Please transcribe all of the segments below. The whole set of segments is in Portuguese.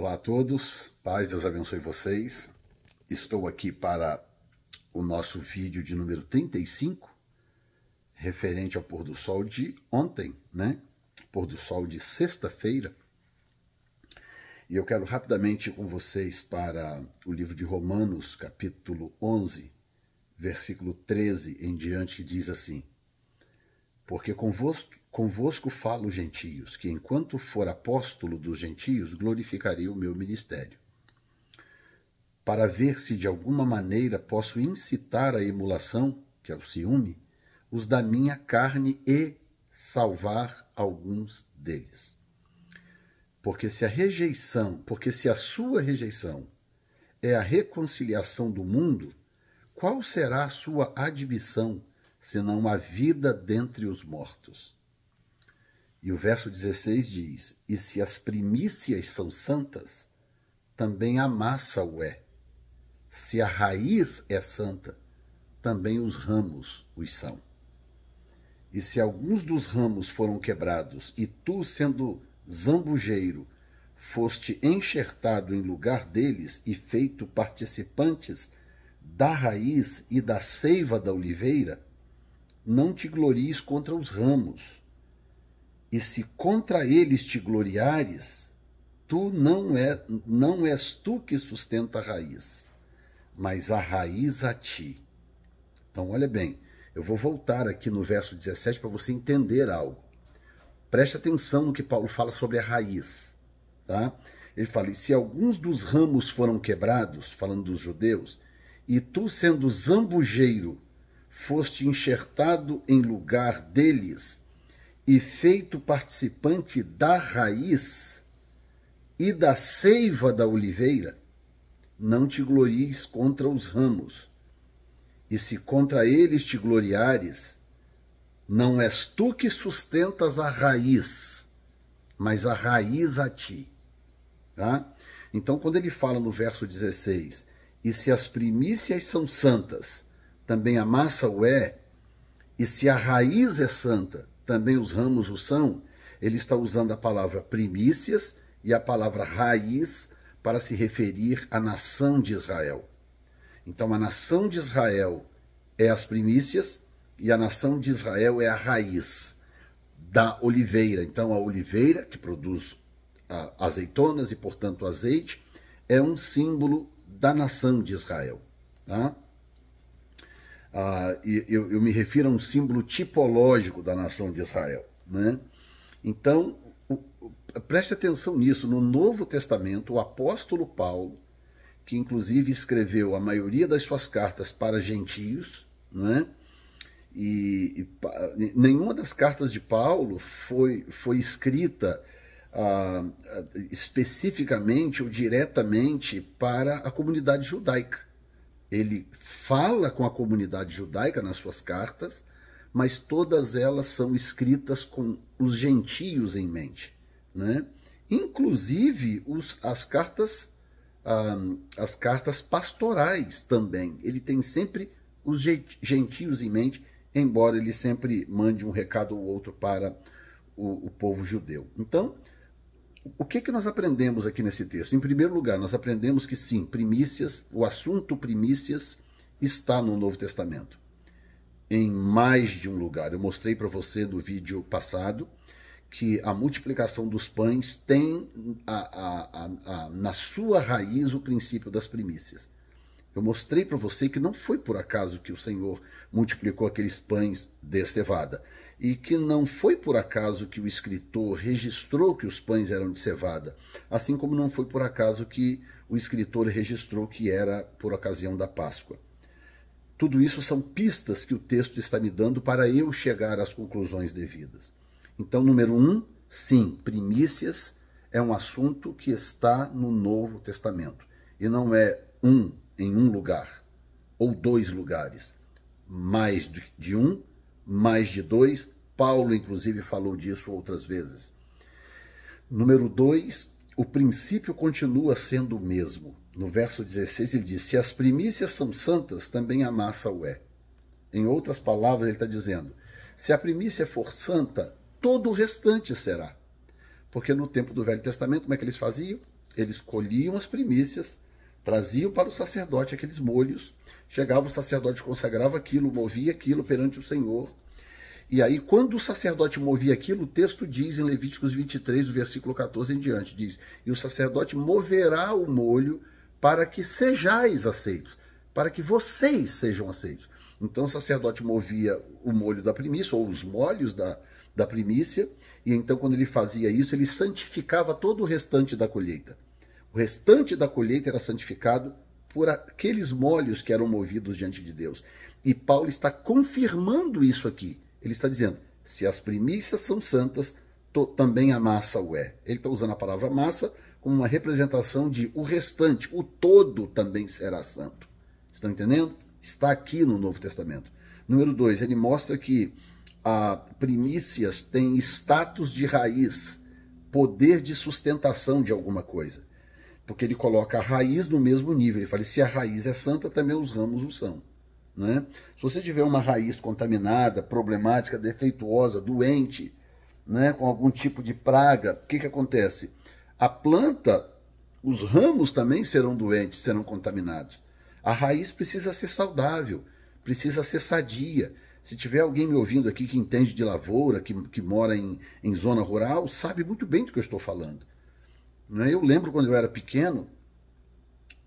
Olá a todos, paz, Deus abençoe vocês. Estou aqui para o nosso vídeo de número 35, referente ao pôr do sol de ontem, né? Pôr do sol de sexta-feira. E eu quero rapidamente ir com vocês para o livro de Romanos, capítulo 11, versículo 13 em diante, que diz assim: porque convosco, convosco falo gentios, que enquanto for apóstolo dos gentios, glorificarei o meu ministério. Para ver se de alguma maneira posso incitar a emulação, que é o ciúme, os da minha carne e salvar alguns deles. Porque se a rejeição, porque se a sua rejeição é a reconciliação do mundo, qual será a sua admissão senão a vida dentre os mortos. E o verso 16 diz: E se as primícias são santas, também a massa o é. Se a raiz é santa, também os ramos os são. E se alguns dos ramos foram quebrados, e tu, sendo zambujeiro, foste enxertado em lugar deles e feito participantes da raiz e da seiva da oliveira, não te glories contra os ramos. E se contra eles te gloriares, tu não, é, não és tu que sustenta a raiz, mas a raiz a ti. Então, olha bem, eu vou voltar aqui no verso 17 para você entender algo. Preste atenção no que Paulo fala sobre a raiz. Tá? Ele fala: se alguns dos ramos foram quebrados, falando dos judeus, e tu sendo zambujeiro, foste enxertado em lugar deles e feito participante da raiz e da seiva da oliveira, não te glories contra os ramos. E se contra eles te gloriares, não és tu que sustentas a raiz, mas a raiz a ti. Tá? Então, quando ele fala no verso 16, e se as primícias são santas, também a massa o é, e se a raiz é santa, também os ramos o são, ele está usando a palavra primícias e a palavra raiz para se referir à nação de Israel. Então, a nação de Israel é as primícias e a nação de Israel é a raiz da oliveira. Então, a oliveira, que produz azeitonas e, portanto, azeite, é um símbolo da nação de Israel. Tá? Ah, eu, eu, me refiro a um símbolo tipológico da nação de Israel. Né? Então, o, o, preste atenção nisso. No Novo Testamento, o apóstolo Paulo, que inclusive escreveu a maioria das suas cartas para gentios, né? e, e nenhuma das cartas de Paulo foi, foi escrita ah, ah, especificamente ou diretamente para a comunidade judaica ele fala com a comunidade judaica nas suas cartas, mas todas elas são escritas com os gentios em mente. Né? Inclusive os, as cartas ah, as cartas pastorais também. Ele tem sempre os gentios em mente, embora ele sempre mande um recado ou outro para o, o povo judeu. Então, o que, que nós aprendemos aqui nesse texto? Em primeiro lugar, nós aprendemos que sim, primícias, o assunto primícias está no Novo Testamento. Em mais de um lugar. Eu mostrei para você no vídeo passado que a multiplicação dos pães tem a, a, a, na sua raiz o princípio das primícias. Eu mostrei para você que não foi por acaso que o Senhor multiplicou aqueles pães de cevada e que não foi por acaso que o escritor registrou que os pães eram de cevada, assim como não foi por acaso que o escritor registrou que era por ocasião da Páscoa. Tudo isso são pistas que o texto está me dando para eu chegar às conclusões devidas. Então, número um, sim, primícias é um assunto que está no Novo Testamento e não é um em um lugar ou dois lugares, mais de um mais de dois, Paulo, inclusive, falou disso outras vezes. Número 2, o princípio continua sendo o mesmo. No verso 16 ele diz: Se as primícias são santas, também a massa o é. Em outras palavras, ele está dizendo: se a primícia for santa, todo o restante será. Porque no tempo do Velho Testamento, como é que eles faziam? Eles colhiam as primícias, traziam para o sacerdote aqueles molhos, chegava o sacerdote, consagrava aquilo, movia aquilo perante o Senhor, e aí, quando o sacerdote movia aquilo, o texto diz em Levíticos 23, do versículo 14 em diante, diz: E o sacerdote moverá o molho para que sejais aceitos, para que vocês sejam aceitos. Então o sacerdote movia o molho da primícia, ou os molhos da, da primícia, e então, quando ele fazia isso, ele santificava todo o restante da colheita. O restante da colheita era santificado por aqueles molhos que eram movidos diante de Deus. E Paulo está confirmando isso aqui ele está dizendo: se as primícias são santas, to, também a massa o é. Ele está usando a palavra massa como uma representação de o restante, o todo também será santo. Estão entendendo? Está aqui no Novo Testamento. Número 2, ele mostra que a primícias têm status de raiz, poder de sustentação de alguma coisa. Porque ele coloca a raiz no mesmo nível. Ele fala: se a raiz é santa, também os ramos o são. Né? Se você tiver uma raiz contaminada, problemática, defeituosa, doente, né, com algum tipo de praga, o que, que acontece? A planta, os ramos também serão doentes, serão contaminados. A raiz precisa ser saudável, precisa ser sadia. Se tiver alguém me ouvindo aqui que entende de lavoura, que, que mora em, em zona rural, sabe muito bem do que eu estou falando. Né? Eu lembro quando eu era pequeno,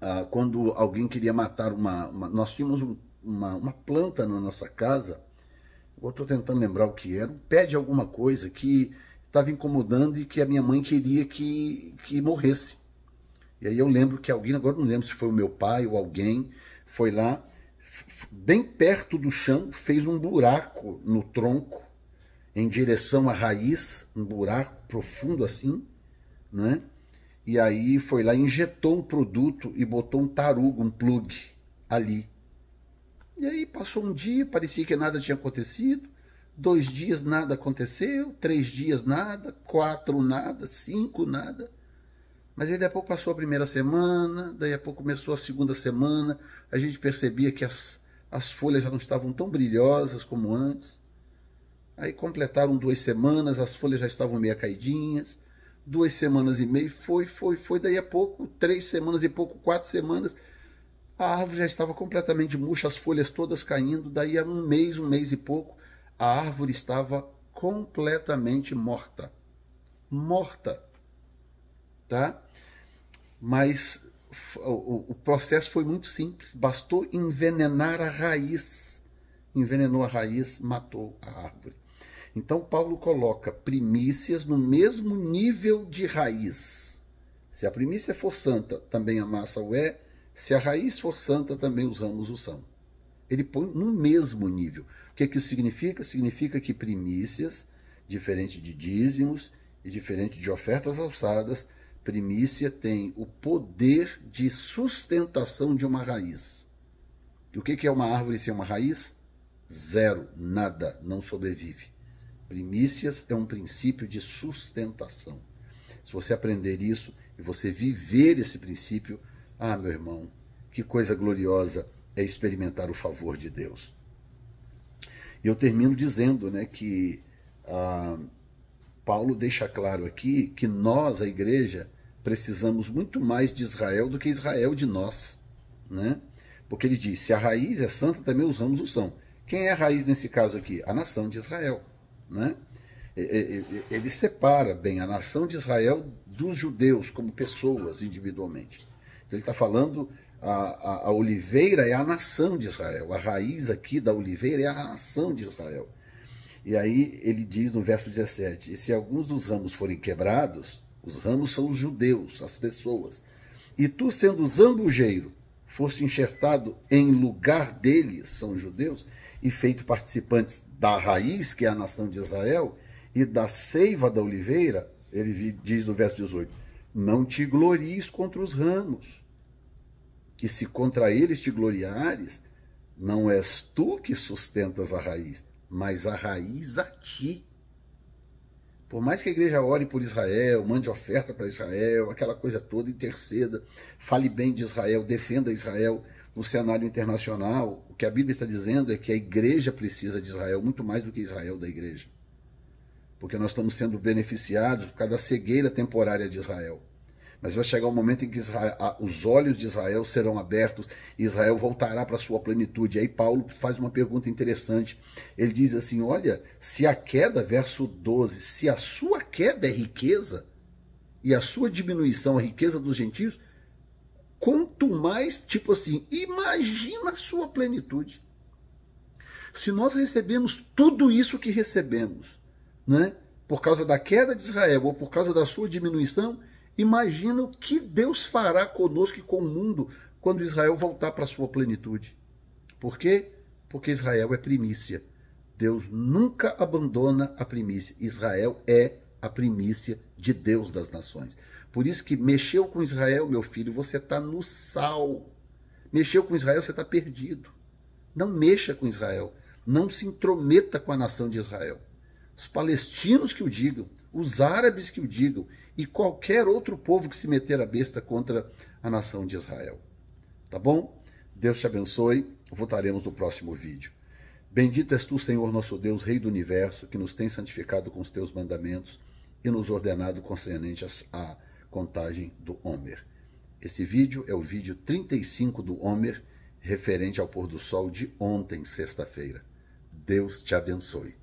ah, quando alguém queria matar uma, uma. Nós tínhamos um uma, uma planta na nossa casa, eu estou tentando lembrar o que era, um pé de alguma coisa que estava incomodando e que a minha mãe queria que, que morresse. E aí eu lembro que alguém, agora não lembro se foi o meu pai ou alguém, foi lá, bem perto do chão, fez um buraco no tronco, em direção à raiz, um buraco profundo assim, né? E aí foi lá, injetou um produto e botou um tarugo, um plug ali. E aí passou um dia, parecia que nada tinha acontecido. Dois dias nada aconteceu, três dias nada, quatro nada, cinco nada. Mas aí pouco passou a primeira semana, daí a pouco começou a segunda semana, a gente percebia que as, as folhas já não estavam tão brilhosas como antes. Aí completaram duas semanas, as folhas já estavam meio caidinhas, duas semanas e meia, foi, foi, foi, daí a pouco, três semanas e pouco, quatro semanas, a árvore já estava completamente murcha, as folhas todas caindo. Daí a um mês, um mês e pouco, a árvore estava completamente morta. Morta. Tá? Mas o, processo foi muito simples. Bastou envenenar a raiz. Envenenou a raiz, matou a árvore. Então, Paulo coloca primícias no mesmo nível de raiz. Se a primícia for santa, também a massa o é se a raiz for santa, também os ramos o são. Ele põe no mesmo nível. O que, é que isso significa? Significa que primícias, diferente de dízimos e diferente de ofertas alçadas, primícia tem o poder de sustentação de uma raiz. E o que, que é uma árvore sem uma raiz? Zero, nada, não sobrevive. Primícias é um princípio de sustentação. Se você aprender isso e você viver esse princípio, ah, meu irmão, que coisa gloriosa é experimentar o favor de Deus. E eu termino dizendo né, que ah, Paulo deixa claro aqui que nós, a igreja, precisamos muito mais de Israel do que Israel de nós. Né? Porque ele diz: se a raiz é santa, também os ramos o são. Quem é a raiz nesse caso aqui? A nação de Israel. Né? Ele separa bem a nação de Israel dos judeus como pessoas individualmente. Ele está falando, a, a, a oliveira é a nação de Israel. A raiz aqui da oliveira é a nação de Israel. E aí ele diz no verso 17: E se alguns dos ramos forem quebrados, os ramos são os judeus, as pessoas. E tu, sendo zambujeiro, fosse enxertado em lugar deles, são judeus, e feito participantes da raiz, que é a nação de Israel, e da seiva da oliveira, ele diz no verso 18: Não te glories contra os ramos, que se contra eles te gloriares, não és tu que sustentas a raiz, mas a raiz a ti. Por mais que a igreja ore por Israel, mande oferta para Israel, aquela coisa toda, interceda, fale bem de Israel, defenda Israel no cenário internacional, o que a Bíblia está dizendo é que a igreja precisa de Israel muito mais do que Israel da igreja. Porque nós estamos sendo beneficiados por causa da cegueira temporária de Israel. Mas vai chegar o um momento em que Israel, os olhos de Israel serão abertos e Israel voltará para sua plenitude. Aí Paulo faz uma pergunta interessante. Ele diz assim: Olha, se a queda, verso 12, se a sua queda é riqueza e a sua diminuição é riqueza dos gentios, quanto mais, tipo assim, imagina a sua plenitude. Se nós recebemos tudo isso que recebemos, né? por causa da queda de Israel ou por causa da sua diminuição, Imagina o que Deus fará conosco e com o mundo quando Israel voltar para a sua plenitude. Por quê? Porque Israel é primícia. Deus nunca abandona a primícia. Israel é a primícia de Deus das nações. Por isso que mexeu com Israel, meu filho, você está no sal. Mexeu com Israel, você está perdido. Não mexa com Israel. Não se intrometa com a nação de Israel. Os palestinos que o digam, os árabes que o digam e qualquer outro povo que se meter a besta contra a nação de Israel. Tá bom? Deus te abençoe. Votaremos no próximo vídeo. Bendito és tu, Senhor nosso Deus, Rei do universo, que nos tem santificado com os teus mandamentos e nos ordenado concernente à contagem do Homer. Esse vídeo é o vídeo 35 do Homer, referente ao pôr do sol de ontem, sexta-feira. Deus te abençoe.